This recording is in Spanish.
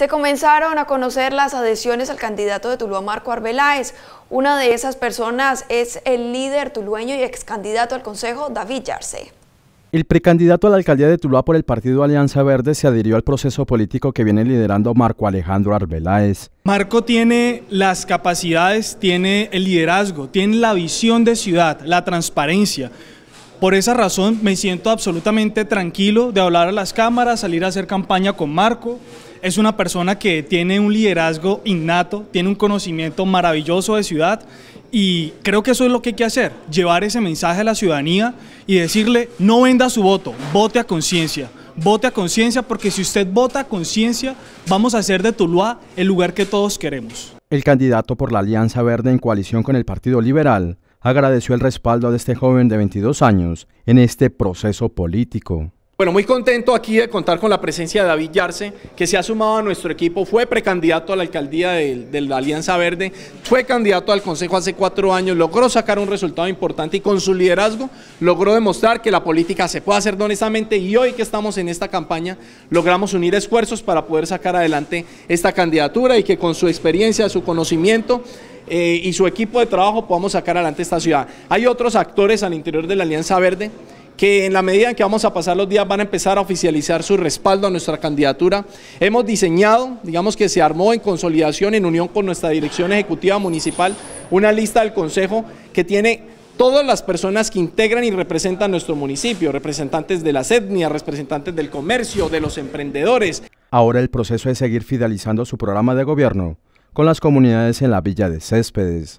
se comenzaron a conocer las adhesiones al candidato de Tuluá Marco Arbeláez. Una de esas personas es el líder tulueño y ex candidato al Consejo, David Yarce. El precandidato a la alcaldía de Tuluá por el partido Alianza Verde se adhirió al proceso político que viene liderando Marco Alejandro Arbeláez. Marco tiene las capacidades, tiene el liderazgo, tiene la visión de ciudad, la transparencia, por esa razón me siento absolutamente tranquilo de hablar a las cámaras, salir a hacer campaña con Marco. Es una persona que tiene un liderazgo innato, tiene un conocimiento maravilloso de ciudad y creo que eso es lo que hay que hacer, llevar ese mensaje a la ciudadanía y decirle, no venda su voto, vote a conciencia. Vote a conciencia porque si usted vota a conciencia, vamos a hacer de Tuluá el lugar que todos queremos. El candidato por la Alianza Verde en coalición con el Partido Liberal agradeció el respaldo de este joven de 22 años en este proceso político. Bueno, muy contento aquí de contar con la presencia de David Yarse, que se ha sumado a nuestro equipo, fue precandidato a la alcaldía de, de, la Alianza Verde, fue candidato al Consejo hace cuatro años, logró sacar un resultado importante y con su liderazgo logró demostrar que la política se puede hacer honestamente y hoy que estamos en esta campaña logramos unir esfuerzos para poder sacar adelante esta candidatura y que con su experiencia, su conocimiento, eh, y su equipo de trabajo podamos sacar adelante esta ciudad. Hay otros actores al interior de la Alianza Verde que en la medida en que vamos a pasar los días van a empezar a oficializar su respaldo a nuestra candidatura. Hemos diseñado, digamos que se armó en consolidación, en unión con nuestra Dirección Ejecutiva Municipal, una lista del Consejo que tiene todas las personas que integran y representan nuestro municipio, representantes de las etnias, representantes del comercio, de los emprendedores. Ahora el proceso es seguir fidelizando su programa de gobierno con las comunidades en la Villa de Céspedes.